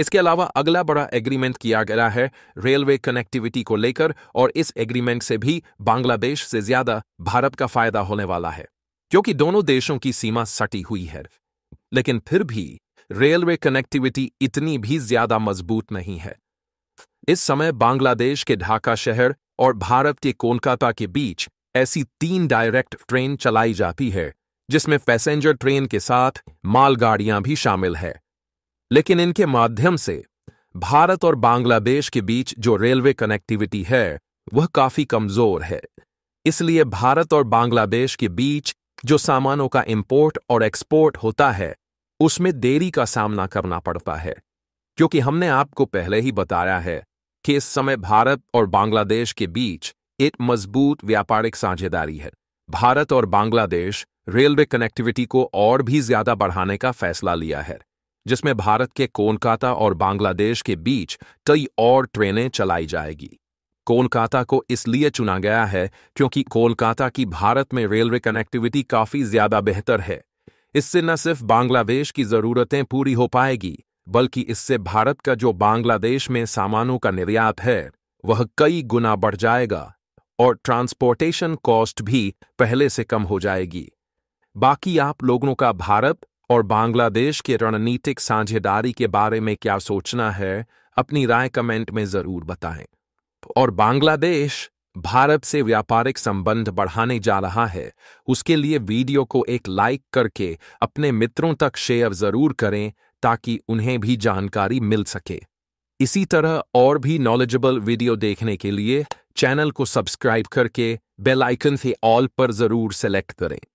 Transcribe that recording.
इसके अलावा अगला बड़ा एग्रीमेंट किया गया है रेलवे कनेक्टिविटी को लेकर और इस एग्रीमेंट से भी बांग्लादेश से ज्यादा भारत का फायदा होने वाला है क्योंकि दोनों देशों की सीमा सटी हुई है लेकिन फिर भी रेलवे कनेक्टिविटी इतनी भी ज्यादा मजबूत नहीं है इस समय बांग्लादेश के ढाका शहर और भारत के कोलकाता के बीच ऐसी तीन डायरेक्ट ट्रेन चलाई जाती है जिसमें पैसेंजर ट्रेन के साथ मालगाड़ियां भी शामिल है लेकिन इनके माध्यम से भारत और बांग्लादेश के बीच जो रेलवे कनेक्टिविटी है वह काफी कमजोर है इसलिए भारत और बांग्लादेश के बीच जो सामानों का इंपोर्ट और एक्सपोर्ट होता है उसमें देरी का सामना करना पड़ता है क्योंकि हमने आपको पहले ही बताया है कि इस समय भारत और बांग्लादेश के बीच एक मजबूत व्यापारिक साझेदारी है भारत और बांग्लादेश रेलवे कनेक्टिविटी को और भी ज्यादा बढ़ाने का फैसला लिया है जिसमें भारत के कोलकाता और बांग्लादेश के बीच कई और ट्रेनें चलाई जाएगी कोलकाता को इसलिए चुना गया है क्योंकि कोलकाता की भारत में रेलवे कनेक्टिविटी काफी ज्यादा बेहतर है इससे न सिर्फ बांग्लादेश की जरूरतें पूरी हो पाएगी बल्कि इससे भारत का जो बांग्लादेश में सामानों का निर्यात है वह कई गुना बढ़ जाएगा और ट्रांसपोर्टेशन कॉस्ट भी पहले से कम हो जाएगी बाकी आप लोगों का भारत और बांग्लादेश के रणनीतिक साझेदारी के बारे में क्या सोचना है अपनी राय कमेंट में जरूर बताएं और बांग्लादेश भारत से व्यापारिक संबंध बढ़ाने जा रहा है उसके लिए वीडियो को एक लाइक करके अपने मित्रों तक शेयर जरूर करें ताकि उन्हें भी जानकारी मिल सके इसी तरह और भी नॉलेजेबल वीडियो देखने के लिए चैनल को सब्सक्राइब करके बेल आइकन से ऑल पर जरूर सेलेक्ट करें